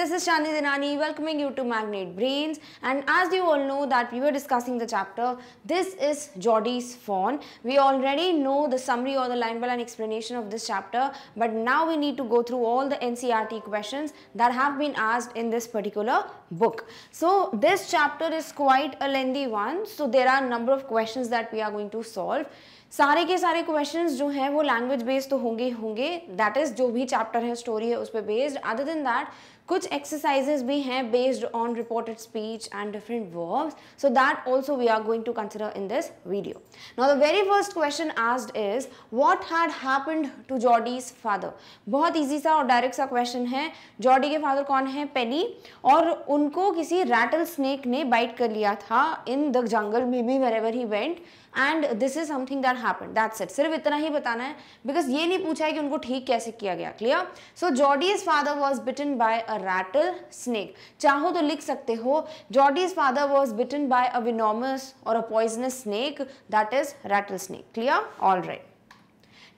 this is Shani Dinani welcoming you to Magnate Brains and as you all know that we were discussing the chapter This is Jordy's Fawn. We already know the summary or the line by line explanation of this chapter but now we need to go through all the NCRT questions that have been asked in this particular book. So this chapter is quite a lengthy one so there are a number of questions that we are going to solve. सारे के सारे questions जो हैं वो language based तो होंगे होंगे that is जो भी चैप्टर है स्टोरी है उस पर बेस्ड अदर देन दैट कुछ एक्सरसाइजेज भी हैं based on reported speech and different verbs so that also we are going to consider in this video now the very first question asked is what had happened to Jody's father बहुत easy सा और direct सा question है Jordi के father कौन है पेनी और उनको किसी रैटल स्नेक ने बाइट कर लिया था इन द जंगल में भी wherever he went and this is something that happen that's it सिर्फ इतना ही बताना है बिकॉज ये नहीं पूछा है कि उनको ठीक कैसे किया गया clear so Jody's father was bitten by a rattlesnake चाहो तो लिख सकते हो Jody's father was bitten by a venomous और a poisonous snake that is rattlesnake clear all right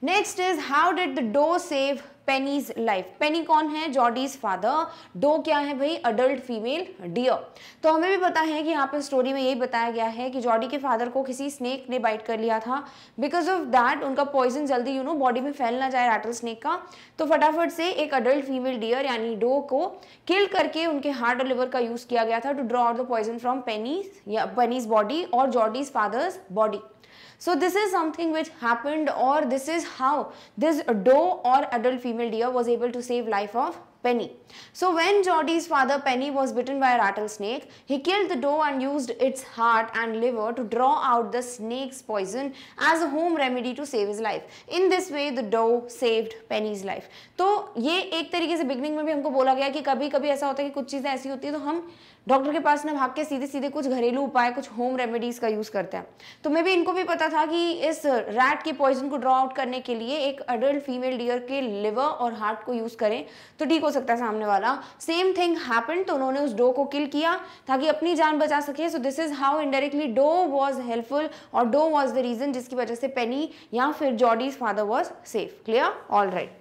next is how did the doe save Penny's life Penny कौन है Jodie's father dough क्या है भाई अडल्ट फीमेल डियर तो हमें भी पता है कि यहाँ पे स्टोरी में यही बताया गया है कि जॉडी के फादर को किसी स्नेक ने बाइट कर लिया था बिकॉज ऑफ दैट उनका पॉइजन जल्दी यू नो बॉडी में फैल ना जाए रैटल स्नेक का तो फटाफट से एक अडल्ट फीमेल डियर यानी डो को किल करके उनके हार्ट और लिवर का यूज़ किया गया था to draw out the poison from Penny's या पेनीज बॉडी और Jody's father's body So this is something which happened or this is how this doe or adult female deer was able to save life of Penny. So when Geordie's father Penny was bitten by a rattlesnake, he killed the doe and used its heart and liver to draw out the snake's poison as a home remedy to save his life. In this way the doe saved Penny's life. तो ये एक तरीके से beginning में भी हमको बोला गया कि कभी कभी ऐसा होता है कि कुछ चीज़ें ऐसी होती हैं तो हम डॉक्टर के पास ना भाग के सीधे सीधे कुछ घरेलू उपाय कुछ होम रेमेडीज़ का यूज़ करते हैं तो मे भी इनको भी पता था कि इस रैट के पॉइजन को ड्रॉ आउट करने के लिए एक अडल्ट फीमेल डियर के लिवर और हार्ट को यूज़ करें तो ठीक हो सकता है सामने वाला सेम थिंग हैपन तो उन्होंने उस डो को किल किया ताकि अपनी जान बचा सके so this is how indirectly doe was helpful और डो वॉज द रीजन जिसकी वजह से पेनी या फिर Jody's father was safe clear all right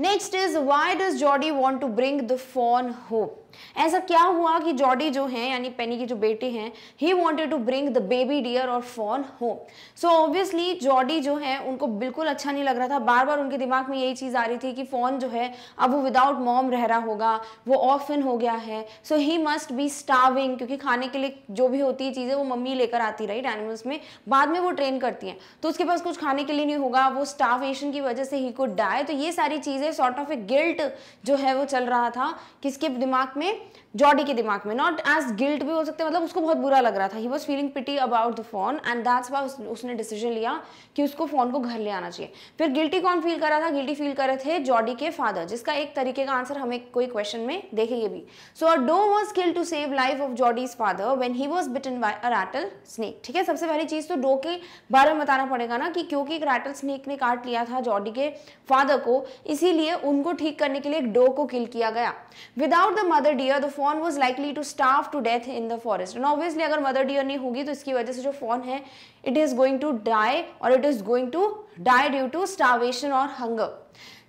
next is why does Jody want to bring the fawn home ऐसा क्या हुआ कि जॉडी जो है यानी पेनी की जो बेटी हैं he wanted to bring the baby deer और fawn home so obviously Jody जो है उनको बिल्कुल अच्छा नहीं लग रहा था बार बार उनके दिमाग में यही चीज़ आ रही थी कि फॉन जो है अब वो विदाउट मॉम रह रहा होगा वो ऑफन हो गया है सो ही मस्ट बी स्टाविंग क्योंकि खाने के लिए जो भी होती है चीज़ें वो मम्मी लेकर आती राइट एनिमल्स में बाद में वो ट्रेन करती हैं तो उसके पास कुछ खाने के लिए नहीं होगा वो स्टावेशन की वजह से ही कुड डाय तो ये सारी चीज़ें सॉर्ट ऑफ ए गिल्ट जो है वो चल रहा था किसके दिमाग में जॉडी के दिमाग में नॉट एज गिल्ट भी हो सकते मतलब उसको बहुत बुरा लग रहा था he was feeling pity about the fawn and that's why उसने डिसीजन लिया कि उसको फोन को घर ले आना चाहिए फिर गिल्टी कौन फील कर रहा था गिल्टी फील कर रहे थे जॉडी के फादर जिसका एक तरीके का आंसर हमें कोई क्वेश्चन में देखेंगे भी so doe was kill to save life of Jody's father when he was bitten by a rattlesnake ठीक है सबसे पहली चीज़ तो डो के बारे में बताना पड़ेगा ना कि क्योंकि एक रैटल स्नेक ने काट लिया था जॉडी के फादर को इसीलिए उनको ठीक करने के लिए एक डो को किल किया गया without the mother deer the fawn was likely to starve to death in the forest and obviously अगर मदर डियर नहीं होगी तो इसकी वजह से जो फॉन है it is going to die और it is going to die due to starvation और hunger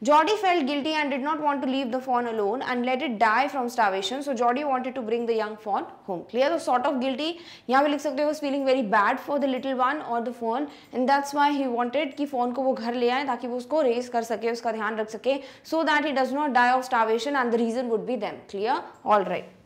Jordi felt guilty and did not want to leave the fawn alone and let it die from starvation. So Jordi wanted to bring the young fawn home. Clear? the sort of guilty यहाँ पे लिख सकते हो वो feeling very bad for the little one or the fawn and that's why he wanted कि fawn को वो घर ले आए ताकि वो उसको raise कर सके उसका ध्यान रख सके so that he does not die of starvation and the reason would be them. Clear? All right.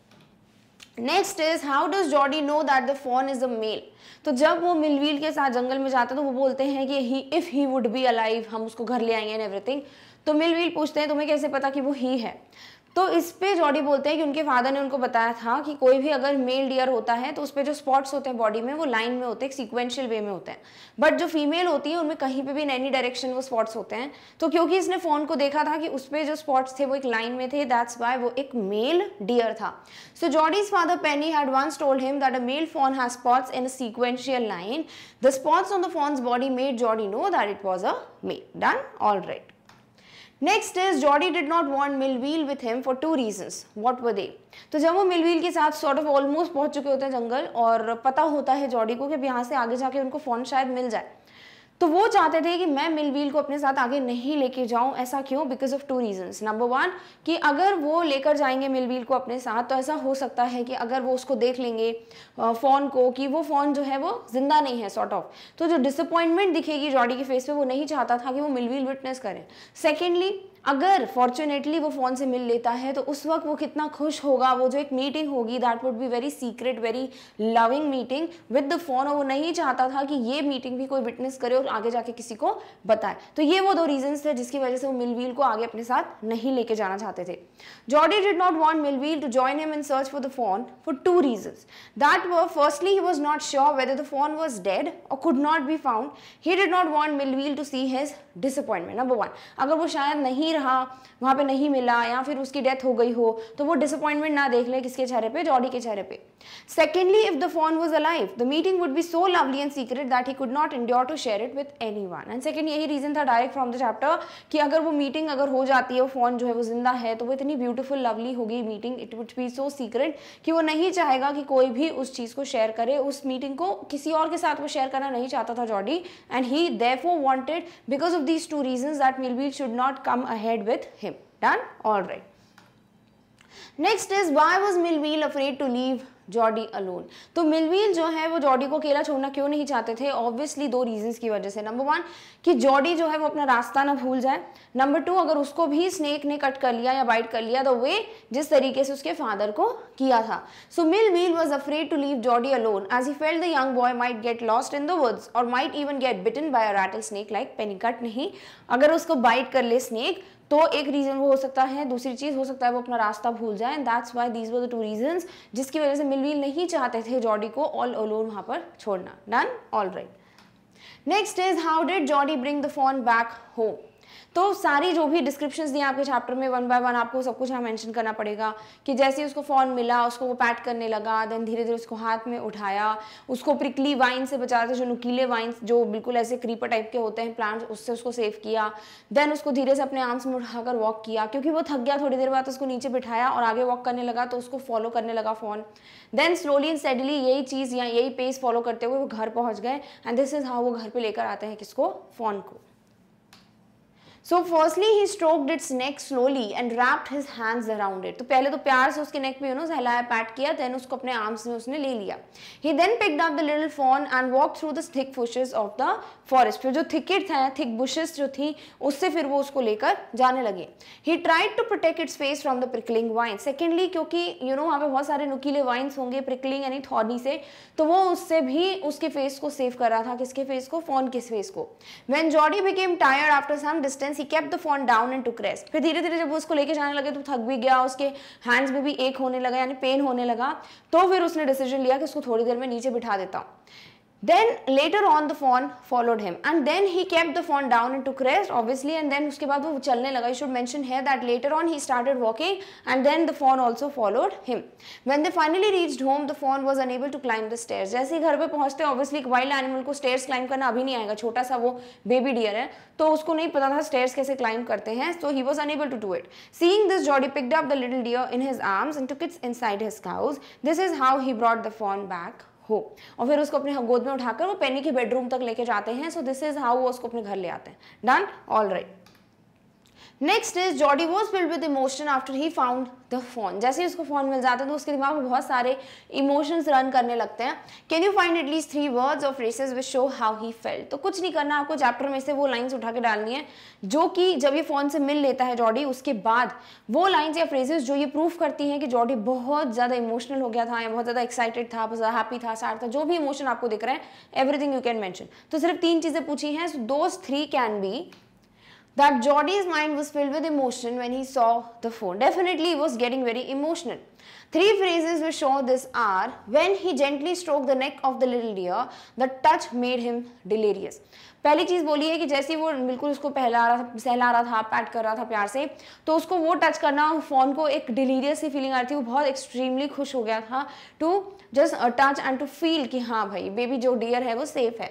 Next is how does Jody know that the fawn is a male तो जब वो मिलवील के साथ जंगल में जाता है तो वो बोलते हैं कि he if he would be alive हम उसको घर ले आएंगे एंड एवरीथिंग तो मिल मिल पूछते हैं तुम्हें कैसे पता कि वो ही है तो इस पे जॉडी बोलते हैं कि उनके फादर ने उनको बताया था कि कोई भी अगर मेल डियर होता है तो उस पर जो स्पॉट्स होते हैं बॉडी में वो लाइन में होते हैं सीक्वेंशियल वे में होते हैं बट जो फीमेल होती है उनमें कहीं पे भी एनी डायरेक्शन वो स्पॉट्स होते हैं तो क्योंकि इसने फोन को देखा था कि उस पर जो स्पॉट्स थे वो एक लाइन में थे दैट्स वाई वो एक मेल डियर था so Jody's father Penny had once told him that a male fawn has spots in a sequential line the spots on the fawn's body made Jody know that it was a male done all right next is Jody did not want Millwheel with him for two reason what were they तो जब वो मिलवील के साथ sort of almost पहुंच चुके होते हैं जंगल और पता होता है जॉडी को कि अब यहाँ से आगे जाके उनको फोन शायद मिल जाए तो वो चाहते थे कि मैं मिलवील को अपने साथ आगे नहीं लेके जाऊं ऐसा क्यों because of two reasons number one कि अगर वो लेकर जाएंगे मिलवील को अपने साथ तो ऐसा हो सकता है कि अगर वो उसको देख लेंगे फ़ोन को कि वो फ़ोन जो है वो ज़िंदा नहीं है सॉर्ट ऑफ तो जो डिसअपॉइंटमेंट दिखेगी जॉडी के फेस पे वो नहीं चाहता था कि वो मिलवील विटनेस करें सेकेंडली अगर फॉर्चुनेटली वो फ़ोन से मिल लेता है तो उस वक्त वो कितना खुश होगा वो जो एक मीटिंग होगी that would be very secret very loving meeting with the fawn और वो नहीं चाहता था कि ये मीटिंग भी कोई विटनेस करे और आगे जाके किसी को बताए तो ये वो दो रीजन्स थे जिसकी वजह से वो मिलवील को आगे अपने साथ नहीं लेके जाना चाहते थे Jody did not want Millwheel to join him in search for the fawn for two reasons that were firstly he was not sure whether the fawn was dead और could not be found he did not want Millwheel to see his disappointment number one अगर वो शायद नहीं रहा वहाँ पे नहीं मिला या फिर उसकी डेथ हो गई हो तो वो डिसअपॉइंटमेंट ना देख ले किसके चेहरे पे जॉडी के चेहरे पे secondly if the fawn was alive the meeting would be so lovely and secret that he could not endure to share it with anyone and second यही रीजन था डायरेक्ट फ्रॉम द चैप्टर कि अगर वो meeting अगर हो जाती है वो फोन जो है वो जिंदा है तो वो इतनी ब्यूटीफुल लवली होगी meeting it would be so secret कि वो नहीं चाहेगा कि कोई भी उस चीज़ को शेयर करे उस मीटिंग को किसी और के साथ वो शेयर करना नहीं चाहता था जॉडी एंड ही देफो wanted because of these two reasons that Millville should not come ahead with him. Done? Alright. Next is why was Millville afraid to leave Jody alone तो मिलवील जो है वो Jordi को अकेला छोड़ना क्यों नहीं चाहते थे ऑब्वियसली दो रीजंस की वजह से नंबर वन कि जॉडी जो है वो अपना रास्ता ना भूल जाए नंबर टू अगर उसको भी स्नेक ने कट कर लिया या बाइट कर लिया तो वे जिस तरीके से उसके फादर को किया था so Millwheel was afraid to leave Jody alone as he feared the young boy might get lost in the woods और might even get bitten by a rattlesnake like पेनिकट नहीं अगर उसको bite कर ले snake तो एक reason वो हो सकता है दूसरी चीज़ हो सकता है वो अपना रास्ता भूल जाए and that's why these were the two reason जिसकी वजह से मिलवील नहीं चाहते थे जॉडी को ऑल अलोन वहां पर छोड़ना done all right next is how did Jody bring the fawn back home तो सारी जो भी डिस्क्रिप्शन दी आपके चैप्टर में वन बाय वन आपको सब कुछ यहाँ मैंशन करना पड़ेगा कि जैसे ही उसको फोन मिला उसको वो पैट करने लगा देन धीरे धीरे उसको हाथ में उठाया उसको प्रिकली वाइन से बचा जो नुकीले वाइन्स जो बिल्कुल ऐसे क्रीपर टाइप के होते हैं प्लांट्स उससे उसको सेव किया देन उसको धीरे से अपने आर्म्स में उठाकर वॉक किया क्योंकि वो थक गया थोड़ी देर बाद तो उसको नीचे बिठाया और आगे वॉक करने लगा तो उसको फॉलो करने लगा fawn then slowly and steadily यही चीज़ या यही पेज फॉलो करते हुए वो घर पहुँच गए एंड दिस इज़ हाउ वो घर पर लेकर आते हैं किसको फ़ोन को so firstly he stroked its neck slowly and wrapped his hands around it तो पहले तो प्यार से उसके नेक पे यू नो सहलाया पैट किया देन उसको अपने आर्म्स में उसने ले लिया he then picked up the little fawn and walk through the thick bushes of the forest फिर जो थिकेट था थिक बुशेस जो थी उससे फिर वो उसको लेकर जाने लगे he tried to protect its face from the prickling vine secondly क्योंकि यू नो वहाँ पे बहुत सारे नुकीले वाइन्स होंगे प्रिकलिंग यानी थॉर्नी से तो वो उससे भी उसके फेस को सेव कर रहा था किसके फेस को फोन किस फेस को when Jody became tired after some distance he kept the fawn down and to caress फिर धीरे धीरे जब वो उसको लेके जाने लगे तो थक भी गया उसके हैंड्स में भी एक होने लगा यानी पेन होने लगा तो फिर उसने डिसीजन लिया कि उसको थोड़ी देर में नीचे बिठा देता हूँ then later on the fawn followed him and then he kept the fawn down and took rest obviously and then uske baad wo chalne laga you should mention here that later on he started walking and then the fawn also followed him when they finally reached home the fawn was unable to climb the stairs jaise hi ghar pe pahunchte obviously ek wild animal ko stairs climb karna abhi nahi aayega छोटा sa wo baby deer hai to usko nahi pata tha stairs kaise climb karte hain so he was unable to do it seeing this Jody picked up the little deer in his arms and took it inside his house this is how he brought the fawn back हो और फिर उसको अपने गोद में उठाकर वो पेनी के बेडरूम तक लेके जाते हैं सो दिस इज हाउ वो उसको अपने घर ले आते हैं done all right next is Jody was filled with emotion after he found the fawn जैसे ही उसको फोन मिल जाता है तो उसके दिमाग में बहुत सारे इमोशंस रन करने लगते हैं can you find at least three words of phrases which show how he felt तो कुछ नहीं करना आपको चैप्टर में से वो लाइन्स उठा के डालनी है जो कि जब ये फोन से मिल लेता है जॉडी उसके बाद वो लाइन्स या फ्रेजेस जो ये प्रूफ करती हैं कि जॉडी बहुत ज़्यादा इमोशनल हो गया था या बहुत ज़्यादा एक्साइटेड था बहुत ज़्यादा हैप्पी था सार था जो भी इमोशन आपको दिख रहे हैं एवरीथिंग यू कैन मैंशन तो सिर्फ तीन चीज़ें पूछी हैं those three can be that Jordy's mind was filled with emotion when he saw the phone. Definitely he was getting very emotional. Three phrases which show this are when he gently stroked the neck of the little deer, the touch made him delirious. पहली चीज़ बोली है कि जैसे ही वो बिल्कुल उसको पहला रहा था सहला रहा था पैट कर रहा था प्यार से तो उसको वो टच करना फोन को एक डिलीरियस सी फीलिंग आ रही थी वो बहुत एक्सट्रीमली खुश हो गया था to just touch and to feel कि हाँ भाई बेबी जो डियर है वो सेफ है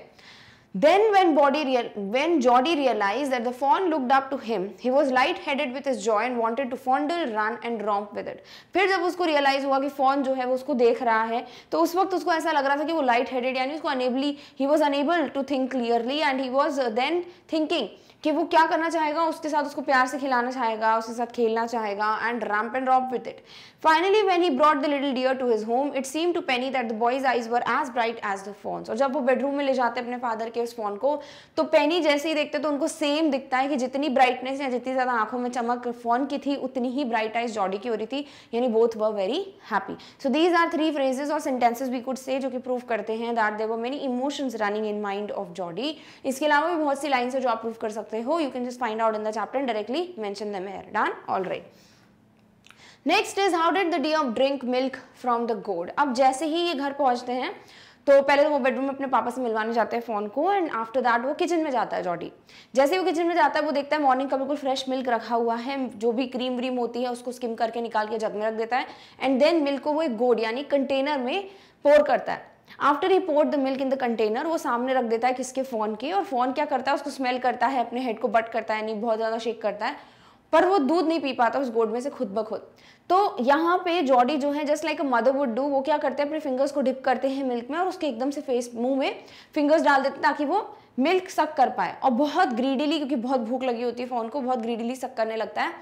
Then when, body real, when Jody realized that the fawn looked up to him, he was light-headed with his joy and wanted to fondle, run and romp with it. phir jab usko realize hua ki fawn jo hai wo usko dekh raha hai to us waqt usko aisa lag raha tha ki wo light headed yani usko unable he was unable to think clearly and he was then thinking कि वो क्या करना चाहेगा उसके साथ उसको प्यार से खिलाना चाहेगा उसके साथ खेलना चाहेगा and ramp and romp with it finally when he brought the little deer to his home it seem to Penny that the boy's eyes were as bright as the fawn's और जब वो बेडरूम में ले जाते हैं अपने father के उस फोन को तो पेनी जैसे ही देखते तो उनको सेम दिखता है कि जितनी ब्राइटनेस या जितनी ज़्यादा आंखों में चमक फोन की थी उतनी ही ब्राइट आइज जॉडी की हो रही थी यानी both were very happy so these are three phrases और सेंटेंसेज भी कुछ से जो कि प्रूव करते हैं that there were many emotion running in mind of Jody इसके अलावा भी बहुत सी लाइन है जो आप प्रूव कर सकते हो you can just find out in the chapter directly mention them done all right next is how did the deer of drink milk from the gourd अब जैसे ही ये घर पहुंचते हैं तो पहले तो वो बेडरूम में अपने पापा से मिलवाने जाते हैं फ़ोन को एंड आफ्टर दैट वो किचन में जाता है जॉडी जैसे वो किचन में जाता है वो देखता है मॉर्निंग का बिल्कुल फ्रेश मिल्क रखा हुआ है जो भी क्रीम व्रीम होती है उसको स्किम करके निकाल के जग में रख देता है एंड देन मिल्क को वो एक गोड यानी कंटेनर में पोर करता है after he pour the milk in the container वो सामने रख देता है किसके फ़ोन के और फ़ोन क्या करता है उसको स्मेल करता है अपने हेड को बट करता है यानी बहुत ज़्यादा शेक करता है पर वो दूध नहीं पी पाता उस गोद में से खुद ब खुद तो यहाँ पे जॉडी जो है just like a mother would do वो क्या करते हैं अपने फिंगर्स को डिप करते हैं मिल्क में और उसके एकदम से फेस मुंह में फिंगर्स डाल देते हैं ताकि वो मिल्क सक कर पाए और बहुत ग्रीडिली क्योंकि बहुत भूख लगी होती है फोन को बहुत ग्रीडिली सक करने लगता है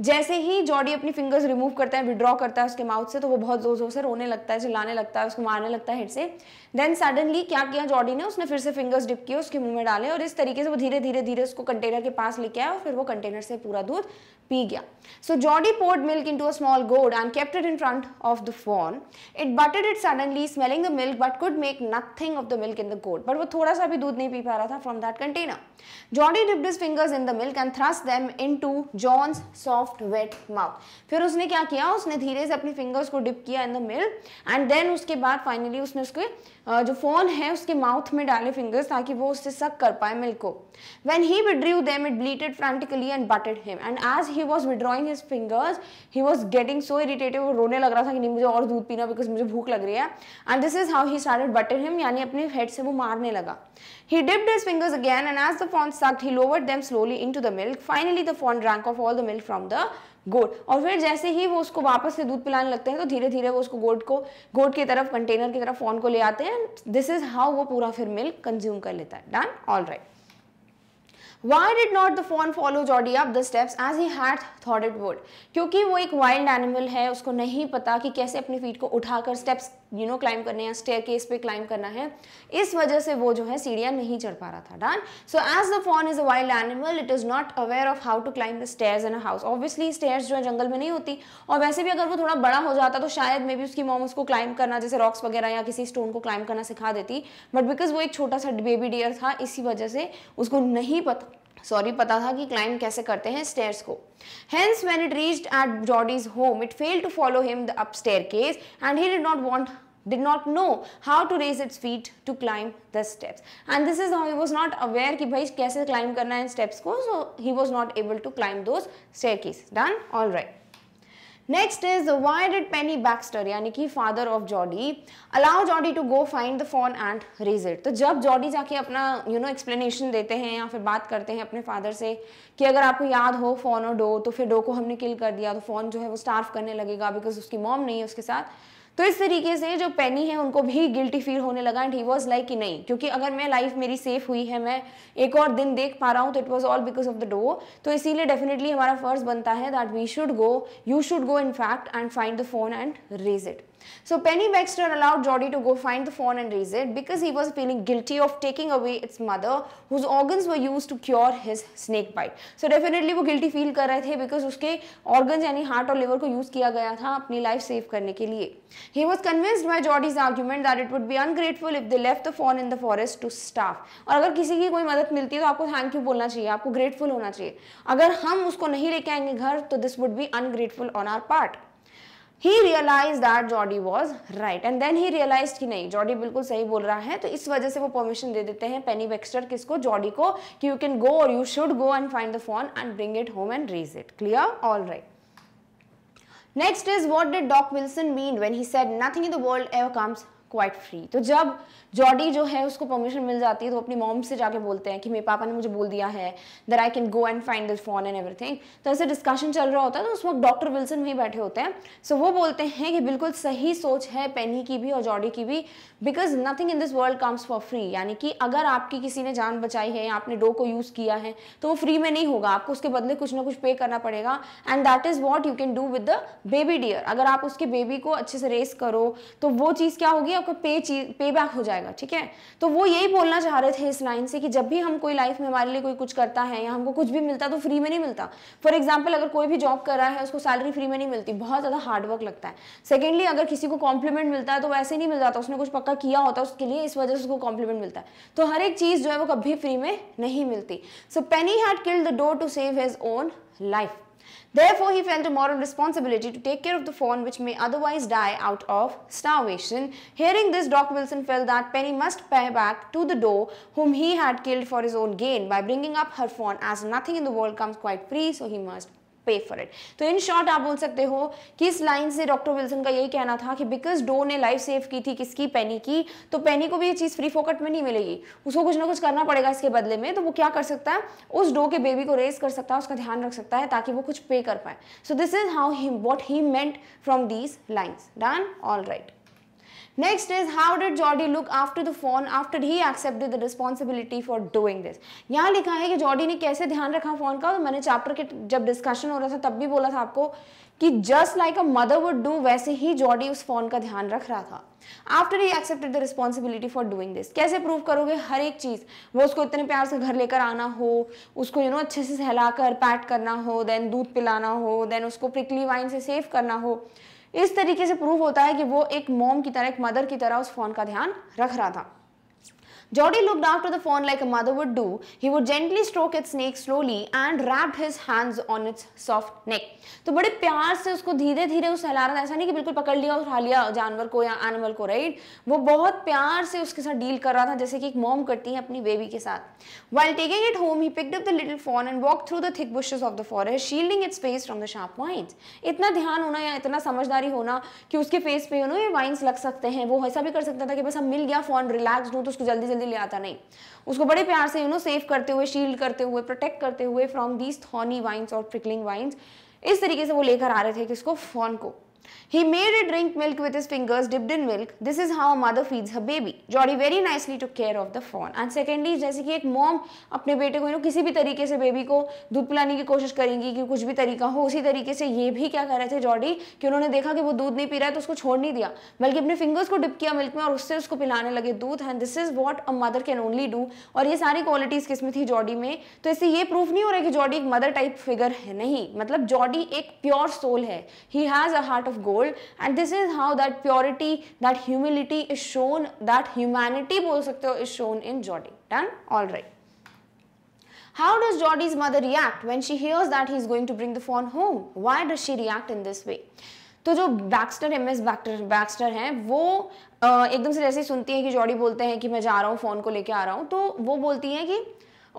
जैसे ही जॉडी अपनी फिंगर्स रिमूव करता है विड्रॉ करता है उसके माउथ से तो वो बहुत जोर जोर से रोने लगता है चिल्लाने लगता है उसको मारने लगता है हेड से देन सडनली क्या किया जॉडी ने उसने फिर से फिंगर्स डिप किए उसके मुंह में डाले और इस तरीके से वो धीरे धीरे धीरे उसको कंटेनर के पास लेके आया और फिर वो कंटेनर से पूरा दूध पी गया so Jody poured milk into a small gourd and kept in front of the fawn it butted it suddenly smelling the milk but could make nothing of the milk in the gourd but वो थोड़ा सा भी दूध नहीं P पा रहा था from that container Jody dipped his fingers in the milk and thrust them into fawn's saw soft wet mouth फिर उसने क्या किया उसने धीरे से अपनी फिंगर्स को डिप किया in the milk and then उसके बाद फाइनली उसने उसके जो फ़ोन है उसके माउथ में डाले फिंगर्स ताकि वो उससे सक कर पाए मिल्क को when he withdrew them it bleated frantically and butted him and as he was withdrawing his fingers he was getting so irritative रोने लग रहा था कि नहीं मुझे और दूध पीना बिकॉज मुझे भूख लग रही है and this is how he started butted him यानी अपने हेड से वो मारने लगा he dipped his fingers again and as the fawn sucked he lowered them slowly into the milk finally the fawn drank off all the milk from the gourd और फिर जैसे ही वो उसको वापस से दूध पिलाने लगते हैं तो धीरे धीरे वो उसको गोट को गोट की तरफ कंटेनर की तरफ फोन को ले आते हैं दिस इज हाउ वो पूरा फिर मिल्क कंज्यूम कर लेता है done all right Why did not the fawn follow Jody up the steps as he had thought it would? क्योंकि वो एक wild animal है उसको नहीं पता कि कैसे अपनी फीट को उठाकर steps you know climb करने या staircase पे climb करना है इस वजह से वो जो है सीढ़ियाँ नहीं चढ़ पा रहा था done so as the fawn is a wild animal it is not aware of how to climb the stairs in a house obviously stairs जो है जंगल में नहीं होती और वैसे भी अगर वो थोड़ा बड़ा हो जाता तो शायद मे भी उसकी मॉम उसको क्लाइंब करना जैसे रॉक्स वगैरह या किसी स्टोन को क्लाइंब करना सिखा देती बट बिकॉज वो एक छोटा सा बेबी डियर था इसी वजह से उसको नहीं पता सॉरी पता था कि क्लाइम कैसे करते हैं स्टेयर्स को hence when it reached at Jody's home it fail to follow him the up case and he did not want did not know how to raise its feet to climb the steps and this is how he was not aware कि भाई कैसे climb करना है steps को so he was not able to climb those staircase done all right next is why did Penny Baxter यानी कि father of Jody allow Jody to go find the fawn and raise it तो जब Jordi जाके अपना you know explanation देते हैं या फिर बात करते हैं अपने फादर से कि अगर आपको याद हो फोन और डो तो फिर डो को हमने किल कर दिया तो फोन जो है वो स्टार्फ करने लगेगा बिकॉज उसकी मॉम नहीं है उसके साथ तो इस तरीके से जो पेनी है उनको भी गिल्टी फील होने लगा एंड ही वॉज लाइक कि नहीं क्योंकि अगर मैं लाइफ मेरी सेफ हुई है मैं एक और दिन देख पा रहा हूँ तो it was all because of the doe तो इसीलिए डेफिनेटली हमारा फर्ज बनता है that we should go you should go in fact and find the fawn and raise it So Penny Baxter allowed Jody to go find the phone and raise it because he was feeling guilty of taking away its mother whose organs were used to cure his snake bite. So definitely वो guilty feel कर रहे थे because उसके organs यानी heart और liver को use किया गया था अपनी life save करने के लिए. He was convinced by Jody's argument that it would be ungrateful if they left the phone in the forest to starve. और अगर किसी की कोई मदद मिलती है तो आपको thank you बोलना चाहिए आपको grateful होना चाहिए अगर हम उसको नहीं लेके आएंगे घर तो this would be ungrateful on our part. He realize that Jody was right and then he realize कि नहीं जॉडी बिल्कुल सही बोल रहा है तो इस वजह से वो परमिशन दे देते हैं पेनी वेक्स्टर किसको जॉडी को कि यू कैन गो और you should go and find the fawn and bring it home and raise it clear all right next is what did Doc Wilson mean when he said nothing in the world ever comes quite free तो जब Jordi जो है उसको permission मिल जाती है तो अपनी mom से जाके बोलते हैं कि मेरे पापा ने मुझे बोल दिया है that I can go and find this fawn and everything तो ऐसे डिस्कशन चल रहा होता है तो उस वक्त डॉक्टर विल्सन वहीं बैठे होते हैं सो so, वो बोलते हैं कि बिल्कुल सही सोच है पेनी की भी और जॉडी की भी because nothing in this world comes for free यानी कि अगर आपकी किसी ने जान बचाई है या आपने डो को यूज़ किया है तो वो फ्री में नहीं होगा आपको उसके बदले कुछ ना कुछ पे करना पड़ेगा and that is what you can do with the baby deer अगर आप उसके बेबी को अच्छे से रेस करो तो वो चीज़ क्या होगी आपका पे चीज पे बैक हो जाएगा ठीक है तो वो यही बोलना चाह रहे थे इस लाइन से कि जब भी हम कोई लाइफ में हमारे लिए कोई कुछ करता है या हमको कुछ भी मिलता तो फ्री में नहीं मिलता फॉर एग्जाम्पल अगर कोई भी जॉब कर रहा है उसको सैलरी फ्री में नहीं मिलती बहुत ज़्यादा हार्डवर्क लगता है सेकेंडली अगर किसी को कॉम्प्लीमेंट मिलता है तो वैसे नहीं मिल जाता उसने कुछ पक्का किया होता उसके लिए इस वजह से उसको कॉम्प्लीमेंट मिलता है तो हर एक चीज़ जो है वो कभी फ्री में नहीं मिलती so Penny had killed the doe to save his own life Therefore, he felt a moral responsibility to take care of the fawn which may otherwise die out of starvation. Hearing this, Doc Wilson felt that Penny must pay back to the doe whom he had killed for his own gain by bringing up her fawn as nothing in the world comes quite free, so he must pay for it तो in short आप बोल सकते हो कि इस line से doctor Wilson का यही कहना था कि बिकॉज डो ने लाइफ सेव की थी किसकी पेनी की तो पेनी को भी ये चीज़ फ्री फोकट में नहीं मिलेगी उसको कुछ ना कुछ करना पड़ेगा इसके बदले में तो वो क्या कर सकता है उस डो के बेबी को रेस कर सकता है उसका ध्यान रख सकता है ताकि वो कुछ पे कर पाए so this is how he what he meant from these lines done all right next is how did Jordy look after the fawn after he accept the responsibility for doing this यहाँ लिखा है कि Jordi ने कैसे ध्यान रखा phone का तो मैंने चैप्टर के जब डिस्कशन हो रहा था तब भी बोला था आपको कि just like a mother would do वैसे ही जॉर्डी उस फोन का ध्यान रख रहा था after he accepted the responsibility for doing this कैसे प्रूव करोगे हर एक चीज़ वो उसको इतने प्यार से घर लेकर आना हो उसको यू you नो know, अच्छे से सहलाकर पैट करना हो देन दूध पिलाना हो देन उसको प्रिकली वाइन से सेव करना हो इस तरीके से प्रूव होता है कि वो एक मोम की तरह एक मदर की तरह उस फोन का ध्यान रख रहा था Jody looked after the fawn like a mother would do. He would gently stroke its neck slowly and wrapped his hands on its soft neck. तो बड़े प्यार से उसको धीरे धीरे उस हिला रहा था ऐसा नहीं कि बिल्कुल पकड़ लिया और उठा लिया जानवर को या एनिमल को राइट वो बहुत प्यार से उसके साथ डील कर रहा था जैसे कि एक मॉम करती है अपनी बेबी के साथ while taking it home he picked up the little fawn and walk through the thick bushes of the forest shielding its face from the sharp vines इतना ध्यान होना या इतना समझदारी होना कि उसके फेस पे यू नो ये वाइंस लग सकते हैं वो ऐसा भी कर सकता था कि बस अब मिल गया फोन रिलैक्स हूँ तो उसको जल्दी जल्दी जल्दी ले आता नहीं उसको बड़े प्यार से यू नो सेव करते हुए शील्ड करते हुए प्रोटेक्ट करते हुए फ्रॉम दीज थॉनी वाइन्स और प्रिकलिंग वाइन्स इस तरीके से वो लेकर आ रहे थे किसको फोन को He made it drink milk with his fingers dipped in milk. This is how a mother feeds her baby. Jody very nicely took care of the fawn. And secondly, जैसे कि एक मॉम अपने बेटे को you know किसी भी तरीके से बेबी को दूध पिलाने की कोशिश करेंगी कि कुछ भी तरीका हो उसी तरीके से ये भी क्या कर रहे थे जॉडी कि उन्होंने देखा कि वो दूध नहीं पी रहा है तो उसको छोड़ नहीं दिया बल्कि अपने फिंगर्स को डिप किया मिल्क में और उससे उसको पिलाने लगे दूध and this is what a mother can only do और ये सारी क्वालिटीज़ किसमें थी जॉडी में तो इससे ये प्रूफ नहीं हो रहा कि जॉडी एक मदर टाइप फिगर है नहीं मतलब जॉडी एक प्योर सोल है he has a heart of gold gold and this is how that purity that humility is shown that humanity bol sakte ho is shown in Jodi done all right how does Jodi's mother react when she hears that he is going to bring the fawn home why does she react in this way तो जो Baxter M S Baxter Baxter हैं वो एकदम से जैसे ही सुनती है कि जॉडी बोलते हैं कि मैं जा रहा हूँ फ़ोन को लेके आ रहा हूँ तो वो बोलती हैं कि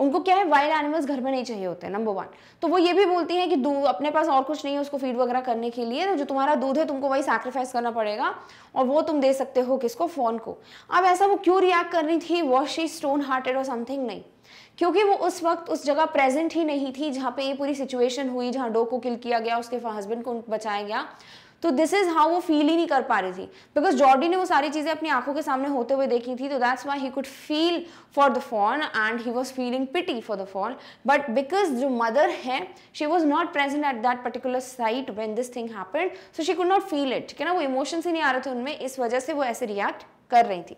उनको क्या है वाइल्ड एनिमल्स घर में नहीं चाहिए होते नंबर वन तो वो ये भी बोलती हैं कि दूध अपने पास और कुछ नहीं है उसको फीड वगैरह करने के लिए तो जो तुम्हारा दूध है तुमको वही सैक्रिफाइस करना पड़ेगा और वो तुम दे सकते हो किसको फोन को अब ऐसा वो क्यों रिएक्ट कर रही थी वॉश ही स्टोन हार्टेड और समथिंग नहीं क्योंकि वो उस वक्त उस जगह प्रेजेंट ही नहीं थी जहाँ पे ये पूरी सिचुएशन हुई जहाँ डो को किल किया गया उसके हस्बैंड को बचाया गया तो दिस इज हाउ वो फील ही नहीं कर पा रही थी बिकॉज जॉर्डी ने वो सारी चीज़ें अपनी आंखों के सामने होते हुए देखी थी तो that's why he could feel for the fawn and he was feeling pity for the fawn but because जो मदर है she was not present at that particular site when this thing happen so she could not feel it क्या ना वो emotions ही नहीं आ रहे थे उनमें इस वजह से वो ऐसे रिएक्ट कर रही थी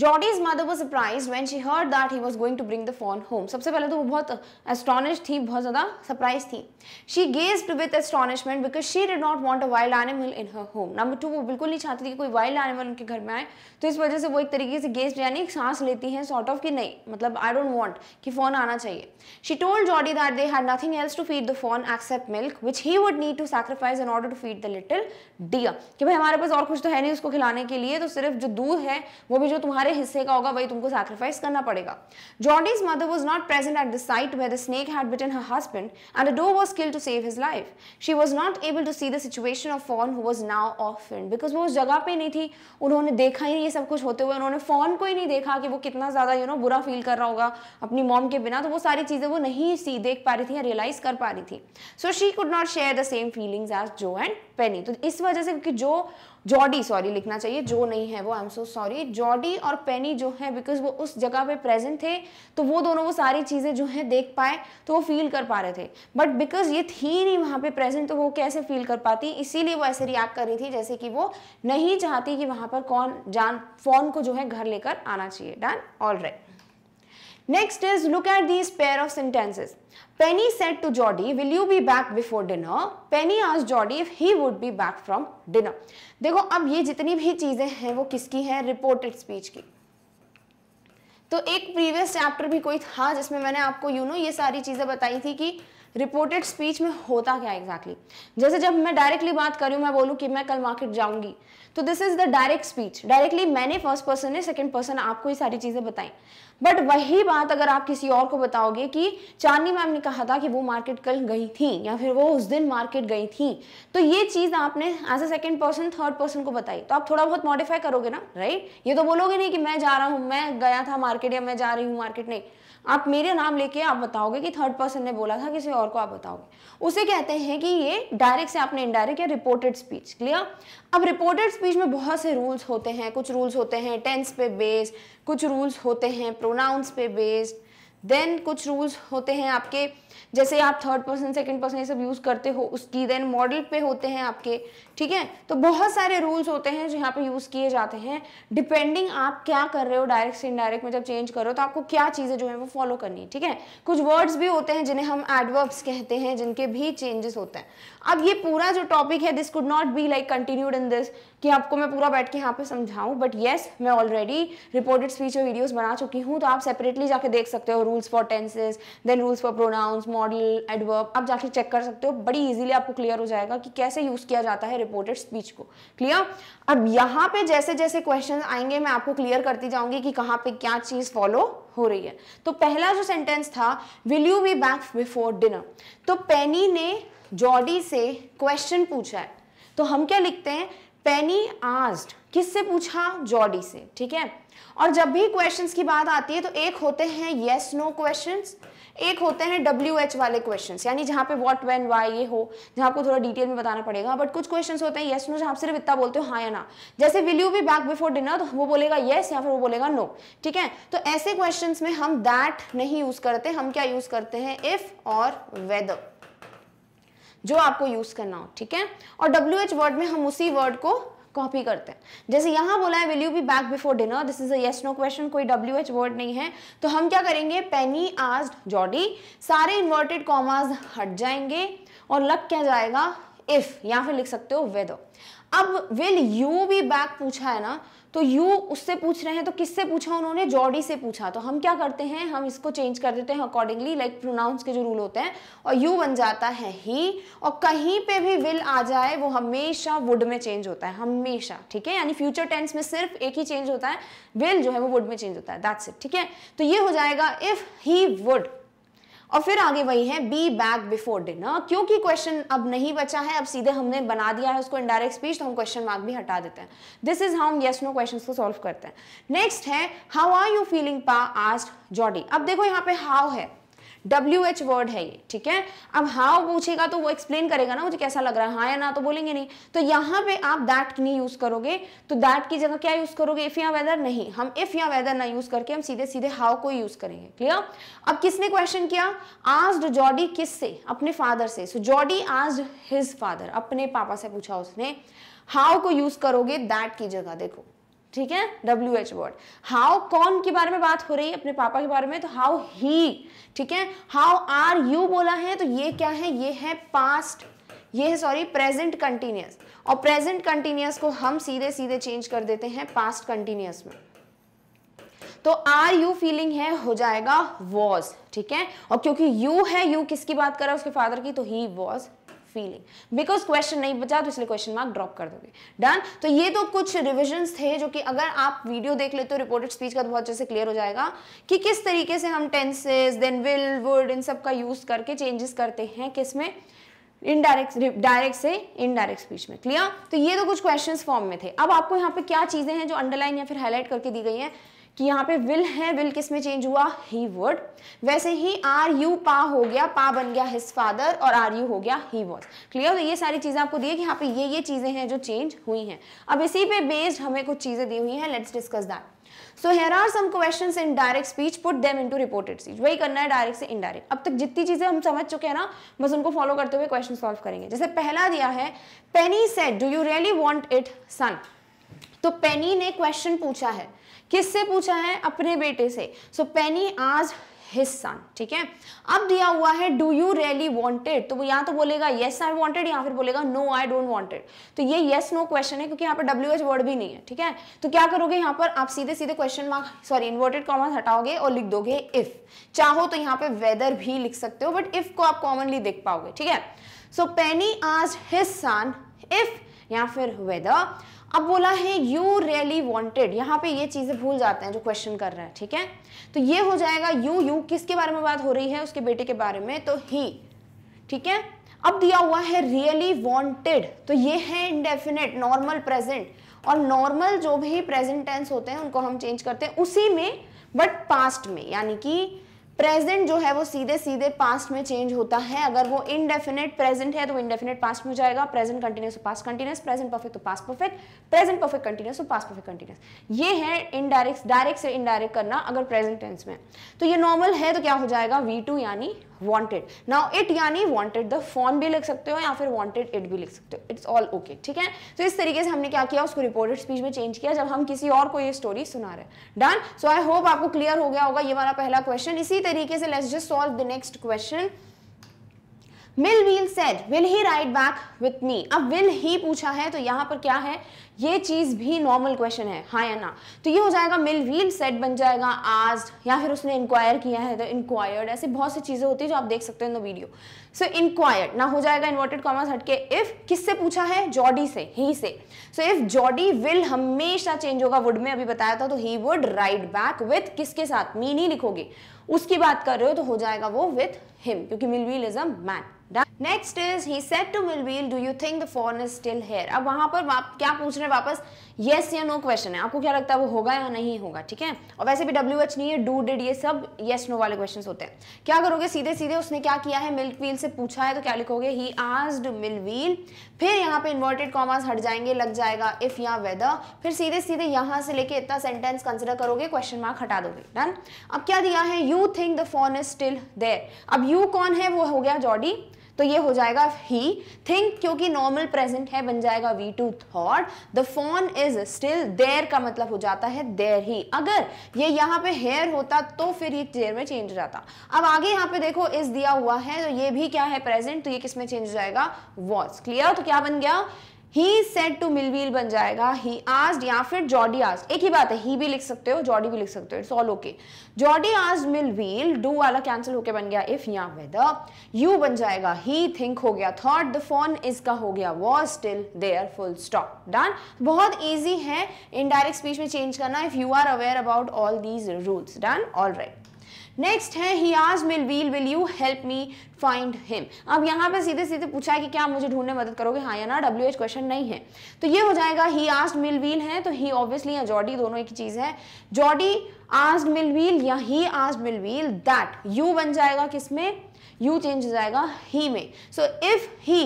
Jody's mother was surprise when she heard that he was going to bring the fawn home सबसे पहले तो वो बहुत एस्ट्रॉनिश थी बहुत ज़्यादा सरप्राइज थी she gaze with astonishment because she did not want a wild animal in her home number two वो बिल्कुल नहीं चाहती थी कि कोई वाइल्ड एनिमल उनके घर में आए तो इस वजह से वो एक तरीके से गेज यानी सांस लेती हैं सॉर्ट ऑफ कि नहीं मतलब आई डोंट वॉन्ट कि फ़ोन आना चाहिए she told Jody that they had nothing else to feed the fawn except milk which he would need to sacrifice in order to feed the little deer कि भाई हमारे पास और कुछ तो है नहीं उसको खिलाने के लिए तो सिर्फ जो दूध है वो भी जो तुम्हारे सारे हिस्से का होगा वही तुमको सैक्रीफाइस करना पड़ेगा Jordy's mother was not present at the site where the snake had bitten her husband and a doe was kill to save his life she was not able to see the situation of fawn who was now off and because वो उस जगह पर नहीं थी उन्होंने देखा ही नहीं ये सब कुछ होते हुए उन्होंने फोन को ही नहीं देखा कि वो कितना ज़्यादा यू नो बुरा फील कर रहा होगा अपनी मॉम के बिना तो वो सारी चीज़ें वो नहीं सी देख पा रही थी या रियलाइज कर पा रही थी so she could not share the same feelings as जो एंड पेनी तो इस वजह से क्योंकि जो जॉडी सॉरी लिखना चाहिए जो नहीं है वो I am so sorry Jody और पेनी जो है बिकॉज वो उस जगह पे प्रेजेंट थे तो वो दोनों वो सारी चीज़ें जो है देख पाए तो वो फील कर पा रहे थे बट बिकॉज ये थी नहीं वहाँ पे प्रेजेंट तो वो कैसे फील कर पाती इसीलिए वो ऐसे रिएक्ट कर रही थी जैसे कि वो नहीं चाहती कि वहाँ पर कौन जान फोन को जो है घर लेकर आना चाहिए done all right Next is look at these pair of sentences. Penny said to Jordy, will you be back before dinner? Penny asked Jordy if he would be back from dinner. देखो अब ये जितनी भी चीज़ें हैं वो किसकी हैं reported speech की तो एक previous chapter भी कोई था जिसमें मैंने आपको you know, ये सारी चीज़ें बताई थी कि रिपोर्टेड स्पीच में होता क्या एग्जैक्टली exactly? जैसे जब मैं डायरेक्टली बात करूँ मैं बोलूँ कि मैं कल मार्केट जाऊंगी तो this is the direct speech directly मैंने फर्स्ट पर्सन ने सेकेंड पर्सन आपको ये सारी चीज़ें बताई बट वही बात अगर आप किसी और को बताओगे कि चांदनी मैम ने कहा था कि वो मार्केट कल गई थी या फिर वो उस दिन मार्केट गई थी तो ये चीज़ आपने as a second person third person को बताई तो आप थोड़ा बहुत मॉडिफाई करोगे ना राइट ये तो बोलोगे नहीं कि मैं जा रहा हूँ मैं गया था मार्केट या मैं जा रही हूँ मार्केट नहीं आप मेरे नाम लेके आप बताओगे कि थर्ड पर्सन ने बोला था किसी और को आप बताओगे उसे कहते हैं कि ये डायरेक्ट से आपने इनडायरेक्ट या रिपोर्टेड स्पीच क्लियर अब रिपोर्टेड स्पीच में बहुत से रूल्स होते हैं कुछ रूल्स होते हैं टेंस पे बेस्ड कुछ रूल्स होते हैं प्रोनाउंस पे बेस्ड देन कुछ रूल्स होते हैं आपके जैसे आप थर्ड पर्सन सेकेंड पर्सन ये सब यूज़ करते हो उसकी देन मॉडल पे होते हैं आपके ठीक है तो बहुत सारे रूल्स होते हैं जो यहाँ पे यूज़ किए जाते हैं डिपेंडिंग आप क्या कर रहे हो डायरेक्ट से इनडायरेक्ट में जब चेंज करो तो आपको क्या चीज़ें जो है वो फॉलो करनी है ठीक है कुछ वर्ड्स भी होते हैं जिन्हें हम एडवर्ब्स कहते हैं जिनके भी चेंजेस होते हैं अब ये पूरा जो टॉपिक है this could not be like continued in this कि आपको मैं पूरा बैठ के यहाँ पे समझाऊं बट येस मैं ऑलरेडी रिपोर्टेड स्पीच और वीडियोस बना चुकी हूँ तो आप सेपरेटली जाके देख सकते हो rules for tenses then rules for pronouns modal adverb आप जाके चेक कर सकते हो बड़ी ईजिली आपको क्लियर हो जाएगा कि कैसे यूज़ किया जाता है रिपोर्टेड स्पीच को क्लियर अब यहाँ पे जैसे जैसे क्वेश्चन आएंगे मैं आपको क्लियर करती जाऊँगी कि कहाँ पे क्या चीज़ फॉलो हो रही है तो पहला जो सेंटेंस था will you be back before dinner तो पेनी ने जॉडी से क्वेश्चन पूछा है तो हम क्या लिखते हैं पेनी आस्ड किससे पूछा जॉडी से ठीक है और जब भी क्वेश्चंस की बात आती है तो एक होते हैं यस नो क्वेश्चंस एक होते हैं डब्ल्यू एच वाले क्वेश्चंस यानी जहां पे व्हाट व्हेन व्हाई ये हो जहां आपको थोड़ा डिटेल में बताना पड़ेगा बट कुछ क्वेश्चंस होते हैं यस नो जहां सिर्फ इतना बोलते हो हाँ या ना जैसे will you be back before dinner तो वो बोलेगा येस yes, या फिर वो बोलेगा नो no, ठीक है तो ऐसे क्वेश्चन में हम दैट नहीं यूज़ करते हम क्या यूज़ करते हैं इफ़ और वेदर जो आपको यूज़ करना हो ठीक है और डब्ल्यू एच वर्ड में हम उसी वर्ड को कॉपी करते हैं जैसे यहां बोला है will you be back before dinner this is yes no question कोई डब्ल्यू एच वर्ड नहीं है तो हम क्या करेंगे पेनी आस्ड जॉडी सारे इन्वर्टेड कॉमाज हट जाएंगे और लग क्या जाएगा इफ़ यहां फिर लिख सकते हो वेदर अब विल यू बी बैक पूछा है ना तो यू उससे पूछ रहे हैं तो किससे पूछा उन्होंने जॉडी से पूछा तो हम क्या करते हैं हम इसको चेंज कर देते हैं अकॉर्डिंगली लाइक प्रोनाउंस के जो रूल होते हैं और यू बन जाता है ही और कहीं पे भी विल आ जाए वो हमेशा वुड में चेंज होता है हमेशा ठीक है यानी फ्यूचर टेंस में सिर्फ एक ही चेंज होता है विल जो है वो वुड में चेंज होता है दैट्स इट ठीक है तो ये हो जाएगा इफ ही वुड और फिर आगे वही है बी बैक बिफोर डिनर क्योंकि क्वेश्चन अब नहीं बचा है अब सीधे हमने बना दिया है उसको इंडायरेक्ट स्पीच तो हम क्वेश्चन मार्क भी हटा देते हैं दिस इज हाउ हम यस नो क्वेश्चंस को सॉल्व करते हैं नेक्स्ट है how are you feeling pa asked Jody अब देखो यहाँ पे हाउ है डब्ल्यू एच वर्ड है ये ठीक है अब हाउ पूछेगा तो वो एक्सप्लेन करेगा ना मुझे कैसा लग रहा है हाँ या ना तो बोलेंगे नहीं तो यहाँ पे आप दैट नहीं यूज करोगे तो दैट की जगह क्या यूज करोगे इफ या वेदर नहीं हम इफ या वेदर ना यूज करके हम सीधे सीधे हाउ को यूज करेंगे क्लियर अब किसने क्वेश्चन किया आज जॉडी किस से अपने फादर से सो जॉडी आज हिज फादर अपने पापा से पूछा उसने हाउ को यूज करोगे दैट की जगह देखो ठीक है डब्ल्यू एच वर्ड हाउ कौन के बारे में बात हो रही है अपने पापा के बारे में तो हाउ ही ठीक है हाउ आर यू बोला है तो ये क्या है ये है पास्ट ये है सॉरी प्रेजेंट कंटिन्यूस और प्रेजेंट कंटिन्यूस को हम सीधे सीधे चेंज कर देते हैं पास्ट कंटिन्यूस में तो आर यू फीलिंग है हो जाएगा वॉज ठीक है और क्योंकि यू है यू किसकी बात कर रहा है उसके फादर की तो he was feeling because question नहीं बचा तो इसलिए क्वेश्चन मार्क ड्रॉप कर दोगे डन तो ये तो कुछ रिविजन थे जो कि अगर आप वीडियो देख लेते हो रिपोर्टेड स्पीच का तो बहुत जैसे क्लियर हो जाएगा कि किस तरीके से हम टेंसेज देन विल वुड इन सब का यूज करके चेंजेस करते हैं किसमें इनडायरेक्ट डायरेक्ट से इनडायरेक्ट स्पीच में क्लियर तो ये तो कुछ क्वेश्चंस फॉर्म में थे अब आपको यहाँ पे क्या चीजें हैं जो अंडरलाइन या फिर हाईलाइट करके दी गई हैं कि यहाँ पे विल है विल किस में चेंज हुआ ही वुड वैसे ही आर यू पा हो गया पा बन गया हिज फादर और आर यू हो गया ही वॉज क्लियर तो ये सारी चीज़ें आपको दी है कि यहाँ पे ये ये चीज़ें हैं जो चेंज हुई हैं अब इसी पे बेस्ड हमें कुछ चीज़ें दी हुई हैं let's discuss that so here are some questions in direct speech put them into reported speech वही करना है डायरेक्ट से indirect. अब तक जितनी चीजें हम समझ चुके हैं ना बस उनको फॉलो करते हुए क्वेश्चन solve करेंगे जैसे पहला दिया है Penny said, do you really want it son तो पेनी ने क्वेश्चन पूछा है किससे पूछा है अपने बेटे से सो पेनी आज His son, ठीक है अब दिया हुआ है डू यू रियली वॉन्टेड तो वो या तो बोलेगा येस आई वॉन्टेड या फिर बोलेगा नो आई डोंट वॉन्टेड तो ये येस नो क्वेश्चन है क्योंकि यहाँ पर डब्ल्यू एच वर्ड भी नहीं है ठीक है तो क्या करोगे यहाँ पर आप सीधे सीधे question mark sorry inverted commas हटाओगे और लिख दोगे इफ चाहो तो यहाँ पे वेदर भी लिख सकते हो बट इफ को आप कॉमनली देख पाओगे ठीक है सो पेनी आज हिज सन इफ या फिर वेदर अब बोला है यू रियली वॉन्टेड यहाँ पे ये चीज़ें भूल जाते हैं जो क्वेश्चन कर रहे हैं ठीक है तो ये हो जाएगा यू यू किसके बारे में बात हो रही है उसके बेटे के बारे में तो ही ठीक है अब दिया हुआ है रियली वॉन्टेड तो ये है इनडेफिनेट नॉर्मल प्रेजेंट और नॉर्मल जो भी प्रेजेंट टेंस होते हैं उनको हम चेंज करते हैं उसी में बट पास्ट में यानी कि प्रेजेंट जो है वो सीधे सीधे पास्ट में चेंज होता है अगर वो इनडेफिनेट प्रेजेंट है तो इनडेफिनेट पास्ट में जाएगा प्रेजेंट कंटिन्यूस तो पास्ट कंटिन्यूस प्रेजेंट परफेक्ट तो past perfect present perfect continuous तो पास्ट परफेक्ट कंटिन्यूस ये है इनडायरेक्ट डायरेक्ट से इनडायरेक्ट करना अगर प्रेजेंट टेंस में तो ये नॉर्मल है तो क्या हो जाएगा वी यानी वॉन्टेड नाउ इट यानी वॉन्टेड द फॉर्म भी लिख सकते हो या फिर वॉन्टेड इट भी लिख सकते हो इट्स ऑल ओके ठीक है तो इस तरीके से हमने क्या किया उसको रिपोर्टेड स्पीच में चेंज किया जब हम किसी और को ये स्टोरी सुना रहे डन सो आई होप आपको क्लियर हो गया होगा ये हमारा पहला क्वेश्चन इसी तरीके से let's just solve the next question Millwheel said will he ride back with me अब विल ही पूछा है तो यहाँ पर क्या है ये चीज़ भी नॉर्मल क्वेश्चन है हाँ या ना तो ये हो जाएगा मिल व्हील सेट बन जाएगा आस्ड या फिर उसने इंक्वायर किया है तो इंक्वायर्ड ऐसे बहुत सी चीज़ें होती है जो आप देख सकते हो in the video so inquired ना हो जाएगा इन्वर्टेड कॉमर्स हटके इफ़ किससे पूछा है जॉडी से he said so if Jody will हमेशा चेंज होगा वुड में अभी बताया था तो he would ride back with किसके साथ मीन ही लिखोगे उसकी बात कर रहे हो तो हो जाएगा वो विथ हिम क्योंकि Millwheel is a man next is he said to Millwheel do you think the fawn is still here अब वहां पर आप क्या पूछ रहे हैं वापस येस या नो क्वेश्चन है आपको क्या लगता है वो होगा या नहीं होगा ठीक है और वैसे भी डब्ल्यू एच नहीं है डू डिड ये सब येस yes, नो no वाले क्वेश्चन होते हैं क्या करोगे सीधे सीधे उसने क्या किया है मिल्क व्हील से पूछा है तो क्या लिखोगे ही आस्ड मिल व्हील फिर यहाँ पे इन्वर्टेड कॉमर्स हट जाएंगे लग जाएगा इफ या वेदर फिर सीधे सीधे यहाँ से लेके इतना सेंटेंस कंसिडर करोगे क्वेश्चन मार्क हटा दोगे डन अब क्या दिया है you think the fawn is still there अब यू कौन है वो हो गया जॉडी तो ये हो जाएगा ही थिंक क्योंकि नॉर्मल प्रेजेंट है बन जाएगा वी टू thought the fawn is still there का मतलब हो जाता है देर ही अगर ये यहाँ पे हेयर होता तो फिर ये चेयर में चेंज हो जाता अब आगे यहाँ पे देखो इस दिया हुआ है तो ये भी क्या है प्रेजेंट तो ये किसमें चेंज हो जाएगा वॉज क्लियर तो क्या बन गया ही सेट टू मिलवील बन जाएगा ही आस्ड या फिर जॉडी आस्ड एक ही बात है ही भी लिख सकते हो जॉडी भी लिख सकते हो it's all okay Jody asked Millwheel do वाला कैंसिल होके बन गया इफ या वेदर यू बन जाएगा ही थिंक हो गया थॉट द फोन इज का हो गया was still there full stop done बहुत ईजी है इनडायरेक्ट स्पीच में चेंज करना if you are aware about all these rules done all right next है आज Millwheel will you help me find him अब यहाँ पे सीधे सीधे पूछा है कि क्या आप मुझे ढूंढने मदद करोगे हाँ या ना डब्ल्यू एच क्वेश्चन नहीं है तो ये हो जाएगा ही आज मिल वील है तो ही ऑब्वियसली या जॉडी दोनों एक चीज़ है जॉडी आज मिल वील या ही आज मिल वील दैट यू बन जाएगा किसमें यू चेंज हो जाएगा ही में सो इफ ही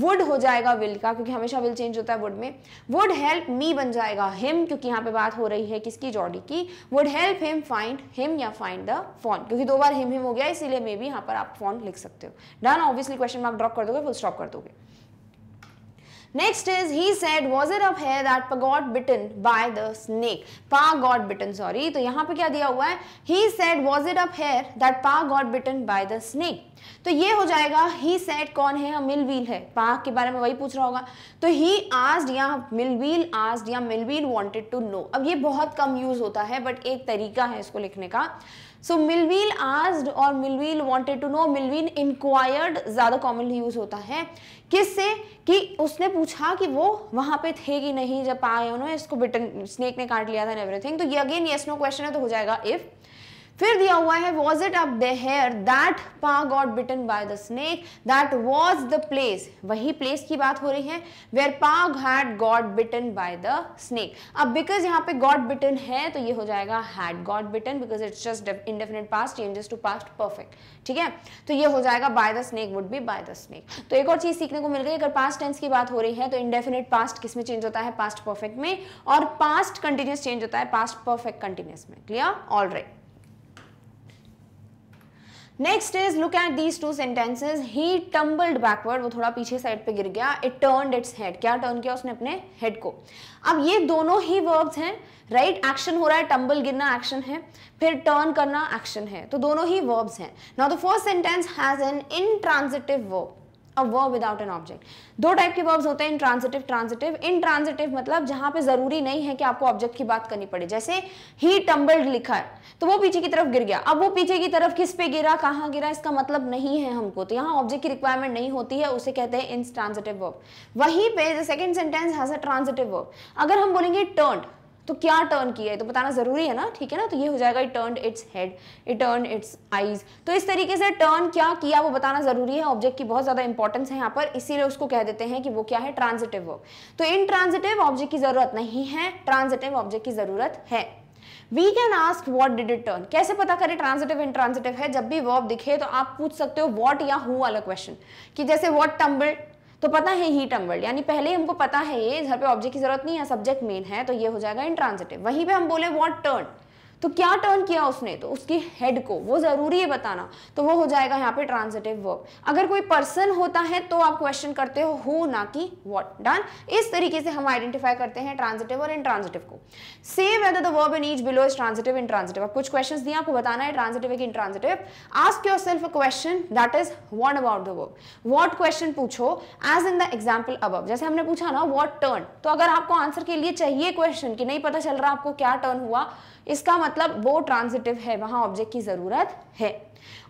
वुड हो जाएगा विल का क्योंकि हमेशा विल चेंज होता है वुड में वुड हेल्प मी बन जाएगा हिम क्योंकि यहाँ पे बात हो रही है किसकी जॉडी की would help him find him या फाइंड द फोन क्योंकि दो बार हिम हिम हो गया इसीलिए मे भी यहाँ पर आप फोन लिख सकते हो done obviously question mark drop कर दोगे फुल स्टॉप कर दोगे next is he said was it up here that Pug got bitten by the snake. Pa got bitten तो यहाँ पे क्या दिया हुआ है? He said was it up here that pa got bitten by the snake तो ये हो जाएगा ही सेट कौन है या मिलवील है पाक के बारे में वही पूछ रहा होगा तो ही आस्ड या मिलवील आस्ड या मिलवील वांटेड टू नो अब ये बहुत कम यूज होता है बट एक तरीका है इसको लिखने का सो मिलवील आस्ड और Millwheel wanted to know Millwheel inquired ज़्यादा कॉमनली यूज़ होता है किससे कि उसने पूछा कि वो वहां पे थे कि नहीं जब आए उन्होंने इसको बिटन स्नेक ने काट लिया था एवरीथिंग तो ये अगेन यस नो क्वेश्चन है तो हो जाएगा इफ़ फिर दिया हुआ है was it up there that pa got bitten by the snake that was the place वही प्लेस की बात हो रही है where pa had got bitten by the snake अब बिकॉज यहाँ पे गॉट बिटन है तो ये हो जाएगा had got bitten because it's just indefinite past changes to past perfect ठीक है तो ये हो जाएगा by the snake would be by the snake तो एक और चीज सीखने को मिल गई अगर पास्ट टेंस की बात हो रही है तो इनडेफिनेट पास्ट किस में चेंज होता है पास्ट परफेक्ट में और पास्ट कंटिन्यूस चेंज होता है पास्ट परफेक्ट कंटिन्यूस में clear all right next is look at these two sentences he tumbled backward वो थोड़ा पीछे साइड पे गिर गया इट टर्न इट्स हेड क्या टर्न किया उसने अपने हेड को अब ये दोनों ही वर्ब्स हैं राइट right? एक्शन हो रहा है टम्बल गिरना एक्शन है फिर टर्न करना एक्शन है तो दोनों ही वर्ब्स हैं now the first sentence has an intransitive verb a verb without an object दो टाइप के वर्ब्स होते हैं intransitive transitive intransitive मतलब जहां पे जरूरी नहीं है कि आपको ऑब्जेक्ट की बात करनी पड़े जैसे ही टम्बल्ड लिखा है तो वो पीछे की तरफ गिर गया अब वो पीछे की तरफ किस पे गिरा कहाँ गिरा इसका मतलब नहीं है हमको तो यहाँ ऑब्जेक्ट की रिक्वायरमेंट नहीं होती है उसे कहते हैं इन ट्रांजिटिव वर्ब वहीं पे second sentence has a transitive verb अगर हम बोलेंगे टर्न तो क्या टर्न किया है तो बताना ज़रूरी है ना ठीक है ना तो ये हो जाएगा it turn its head it turn its eyes तो इस तरीके से टर्न क्या किया वो बताना ज़रूरी है ऑब्जेक्ट की बहुत ज़्यादा इंपॉर्टेंस है यहाँ पर इसीलिए उसको कह देते हैं कि वो क्या है ट्रांजिटिव वर्ब तो इन ट्रांजिटिव ऑब्जेक्ट की ज़रूरत नहीं है ट्रांजिटिव ऑब्जेक्ट की ज़रूरत है we can ask what did it turn कैसे पता करें ट्रांजिटिव इन ट्रांजिटिव है जब भी वर्ब दिखे तो आप पूछ सकते हो वॉट या हु वाला क्वेश्चन कि जैसे वॉट टम्बल तो पता है ही टर्म वर्ड यानी पहले हमको पता है ये घर पे ऑब्जेक्ट की जरूरत नहीं है सब्जेक्ट मेन है तो ये हो जाएगा ट्रांजिटिव वहीं पे हम बोले वॉट टर्न तो क्या टर्न किया उसने तो उसकी हेड को वो ज़रूरी है बताना तो वो हो जाएगा यहाँ पे ट्रांजिटिव वर्ब अगर कोई पर्सन होता है तो आप क्वेश्चन करते हो हु ना कि व्हाट डन इस तरीके से हम आइडेंटिफाई करते हैं ट्रांजिटिव और इंट्रांजिटिव को same whether the verb in each below is transitive intransitive अब कुछ क्वेश्चन दिए आपको बताना है ट्रांजिटिव एक intransitive ask yourself a question that is what about the verb what question पूछो एज इन द एग्जाम्पल अब जैसे हमने पूछा ना वॉट टर्न तो अगर आपको आंसर के लिए चाहिए क्वेश्चन कि नहीं पता चल रहा आपको क्या टर्न हुआ इसका मतलब वो ट्रांजिटिव है वहाँ ऑब्जेक्ट की ज़रूरत है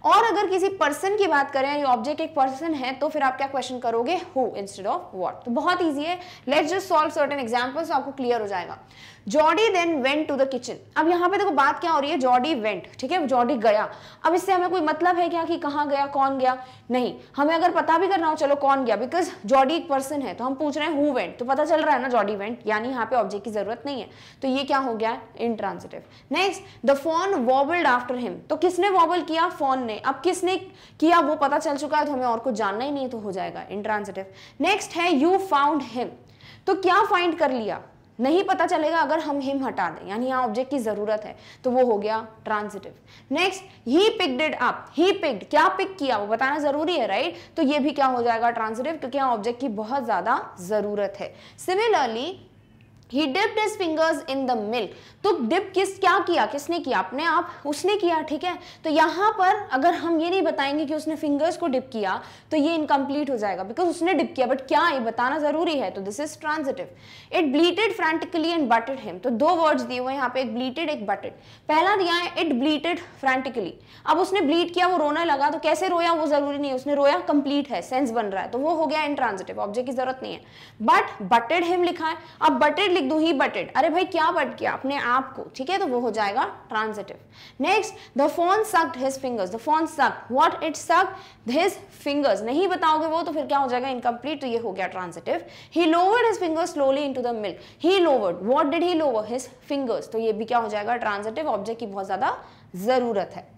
और अगर किसी पर्सन की बात करें ये ऑब्जेक्ट एक पर्सन है तो फिर आप क्या क्वेश्चन करोगे हु इंस्टेड ऑफ व्हाट तो बहुत ईजी है let's just solve certain examples आपको क्लियर हो जाएगा Jody then went to the kitchen अब यहाँ पे देखो बात क्या हो रही है जॉडी वेंट ठीक है जॉडी गया अब इससे हमें कोई मतलब है क्या कि कहाँ गया कौन गया नहीं हमें अगर पता भी करना हो चलो कौन गया बिकॉज जॉडी एक पर्सन है तो हम पूछ रहे हैं हु वेंट तो पता चल रहा है ना जॉडी वेंट यानी यहाँ पे ऑब्जेक्ट की जरूरत नहीं है तो ये क्या हो गया in intransitive next the fawn wobbled after him तो किसने वॉबल किया फोन ने अब किसने किया वो पता चल चुका है तो हमें और कुछ जानना ही नहीं तो हो जाएगा इंट्रांसिटिव नेक्स्ट है यू फाउंड हिम तो क्या फाइंड कर लिया नहीं पता चलेगा अगर हम हिम हटा दें यानी यहाँ ऑब्जेक्ट की जरूरत है तो वो हो गया transitive next he pick did up he picked क्या पिक किया वो बताना जरूरी है राइट right? तो ये भी क्या हो जाएगा ट्रांसिटिव क्योंकि यहाँ ऑब्जेक्ट की बहुत ज्यादा जरूरत है similarly He dipped his fingers in the milk. तो डिप किस क्या किया किसने किया अपने आप उसने किया ठीक है तो यहां पर अगर हम ये नहीं बताएंगे कि उसने फिंगर्स को डिप किया तो ये इनकम्प्लीट हो जाएगा बिकॉज उसने डिप किया बट क्या ये बताना जरूरी है तो this is transitive it bleated frantically and butted him तो दो वर्ड दिए हुए यहाँ पे एक ब्लीटेड एक बटेड पहला दिया है इट ब्लीटेड फ्रेंटिकली अब उसने ब्लीट किया वो रोने लगा तो कैसे रोया वो जरूरी नहीं है उसने रोया कंप्लीट है सेंस बन रहा है तो वो हो गया इन ट्रांजिटिव ऑब्जेक्ट की जरूरत नहीं है बट बटेड हिम लिखा है अब बटेड दू ही बटेड अरे भाई क्या बट गया अपने आप को ठीक है तो वो हो जाएगा transitive next the fawn sucked his fingers the fawn suck what it suck his fingers नहीं बताओगे वो तो फिर क्या हो जाएगा इनकम्प्लीट तो ये हो गया transitive he lowered his fingers slowly into the milk he lowered what did he lower his fingers तो ये भी क्या हो जाएगा ट्रांजिटिव ऑब्जेक्ट की बहुत ज्यादा जरूरत है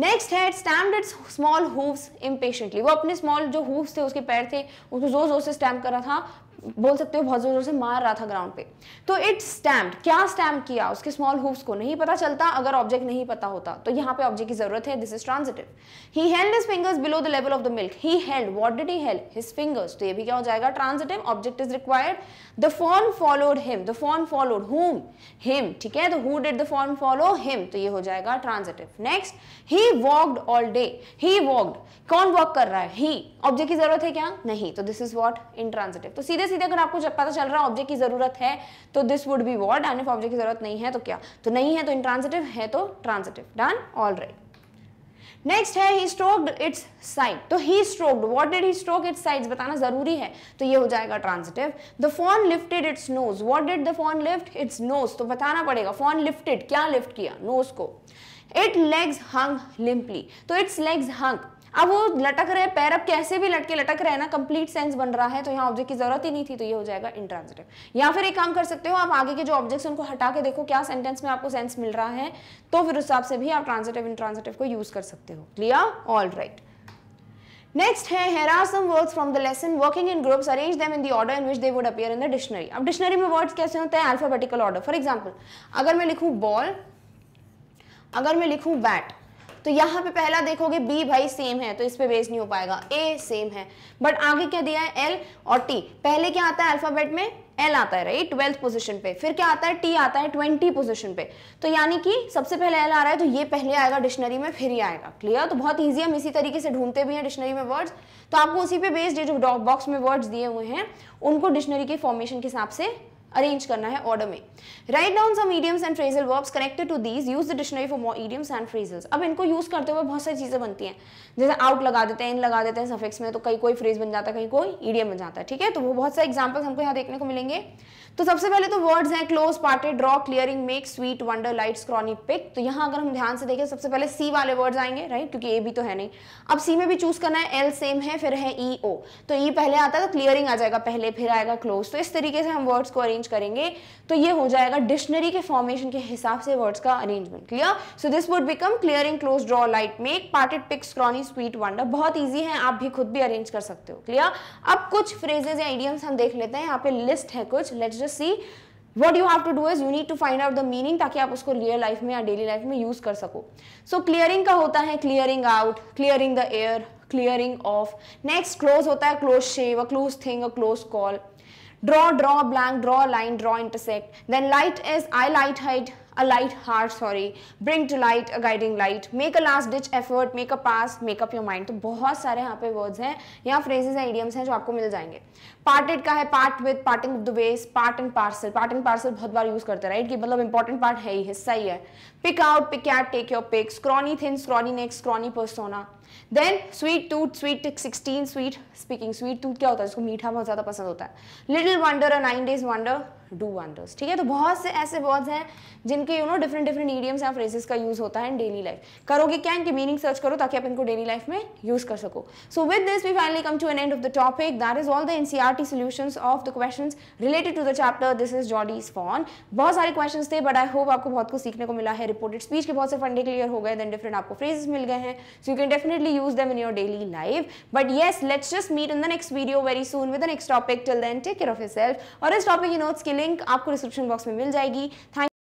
नेक्स्ट है stamped its small hooves impatiently वो अपने स्मॉल जो हूव्स थे उसके पैर थे उसको जोर जोर से स्टैम्प कर रहा था बोल सकते हो बहुत जोर जोर से मार रहा था ग्राउंड पे तो इट स्टैम्प क्या स्टैम्प किया उसके स्मॉल हुप्स को नहीं पता चलता अगर ऑब्जेक्ट नहीं पता होता तो यहाँ पे ऑब्जेक्ट की जरूरत है this is transitive he held his fingers below the level of the milk he held what did he held his fingers तो ये भी क्या हो जाएगा transitive object is required the fawn followed him the fawn followed whom him ठीक है तो who did the fawn follow him तो ये हो जाएगा transitive next he walked all day he walked कौन वॉक कर रहा है ही ऑब्जेक्ट की जरूरत है क्या नहीं तो this is what intransitive तो सीधे सीधे अगर आपको पता चल रहा है ऑब्जेक्ट की जरूरत है तो this would be what and if object की जरूरत नहीं है तो क्या तो नहीं है तो इंट्रांसिटिव है तो transitive done all right next है ही स्ट्रोक्ड इट्स साइड तो he stroked what did he stroke its sides बताना जरूरी है तो ये हो जाएगा transitive the fawn lifted its nose what did the fawn lift its nose तो बताना पड़ेगा फोन लिफ्टेड क्या लिफ्ट किया नोज को इट लेग्स हंग लिम्पली तो इट्स लेग्स हंग अब वो लटक रहे पैर अब कैसे भी लटके लटक रहे हैं ना कंप्लीट सेंस बन रहा है तो यहाँ ऑब्जेक्ट की जरूरत ही नहीं थी तो ये हो जाएगा इंट्रांजिटिव या फिर एक काम कर सकते हो आप आगे के जो ऑब्जेक्ट्स उनको हटा के देखो क्या सेंटेंस में आपको सेंस मिल रहा है तो फिर उस हिसाब से भी आप ट्रांजिटिव इंट्रांजिटिव को यूज कर सकते हो क्लियर ऑल राइट नेक्स्ट है here are some words from the lesson working in groups arrange them in the order in which they would appear in अब डिक्शनरी में वर्ड्स कैसे होते हैं अल्फाबेटिकल ऑर्डर फॉर एग्जांपल अगर मैं लिखूं ball अगर मैं लिखूं बैट तो यहाँ पे पहला देखोगे बी भाई सेम है तो इस पर बेस नहीं हो पाएगा ए सेम है बट आगे क्या दिया है एल और टी पहले क्या आता है अल्फाबेट में L आता है राइट ट्वेल्थ पोजीशन पे फिर क्या आता है T आता है ट्वेंटी पोजीशन पे तो यानी कि सबसे पहले L आ रहा है तो ये पहले आएगा डिक्शनरी में फिर ही आएगा क्लियर तो बहुत ईजी हम इसी तरीके से ढूंढते भी हैं डिक्शनरी में वर्ड्स तो आपको उसी पे बेस्ड जो बॉक्स में वर्ड्स दिए हुए हैं उनको डिक्शनरी के फॉर्मेशन के हिसाब से अरेंज करना है ऑर्डर में write down some idioms and phrasal verbs connected to these use the dictionary for more idioms and phrasals अब इनको यूज करते हुए बहुत सारी चीजें बनती हैं जैसे आउट लगा देते हैं इन लगा देते हैं सफिक्स में तो कहीं कोई फ्रेज बन जाता है कहीं कोई ईडियम बन जाता है ठीक है तो वो बहुत सारे एग्जाम्पल्स हमको यहाँ देखने को मिलेंगे तो सबसे पहले तो वर्ड्स हैं close parted draw clearing make sweet wonder lights chronic pick तो यहां अगर हम ध्यान से देखें सबसे पहले सी वाले वर्ड्स आएंगे राइट क्योंकि ए भी तो है नहीं अब सी में भी चूज करना है एल सेम है फिर है ई e, ओ तो ई e पहले आता है तो क्लियरिंग आ जाएगा पहले फिर आएगा क्लोज तो इस तरीके से हम वर्ड्स को अरेंज करेंगे तो ये हो जाएगा डिक्शनरी के फॉर्मेशन के हिसाब से वर्ड्स का arrangement clear so this would become clearing close draw light make parted picks scrawny sweet wonder बहुत ईजी है आप भी खुद भी अरेंज कर सकते हो क्लियर अब कुछ फ्रेजेज या आइडियम्स हम देख लेते हैं यहाँ पे लिस्ट है कुछ let's just see what you have to do is you need to find out the meaning ताकि आप उसको रियल लाइफ में या डेली लाइफ में यूज कर सको सो so, क्लियरिंग का होता है clearing out clearing the air clearing off next close होता है close shave a close thing a close call draw draw blank draw line draw intersect then light is I light height a light heart sorry bring to light a guiding light make a last ditch effort make a pass make up your mind तो बहुत सारे यहाँ पे words हैं यहाँ phrases हैं idioms हैं जो आपको मिल जाएंगे parted का है part with parting of the ways part and parcel part and parcel बहुत बार use करते हैं right कि मतलब important part है ही हिस्सा ही है pick out pick out take your pick scrawny thin scrawny neck scrawny persona then sweet tooth sweet tick 16 sweet speaking sweet tooth क्या होता है जिसको मीठा बहुत ज़्यादा पसंद होता है little wonder a nine days wonder do wonders ठीक है तो बहुत से ऐसे वर्ड्स हैं जिनके you know different different idioms या फ्रेजेस का यूज़ होता है इन डेली लाइफ करोगे क्या इनकी मीनिंग सर्च करो ताकि आप इनको डेली लाइफ में यूज़ कर सको so with this we finally come to an end of the topic that is all the N C solution of the question related to the chapter this is जॉडीज फॉन बहुत सारे question थे but I hope आपको बहुत कुछ सीखने को मिला है रिपोर्टेड स्पीच के बहुत से फंडे क्लियर हो गए देन डिफरेंट आपको फ्रेजेस मिल गए हैं so you can definitely use them in your daily life but yes let's just meet in the next video very soon with the next topic till then take care of yourself और इस topic you notes के लिए link आपको description box में मिल जाएगी thank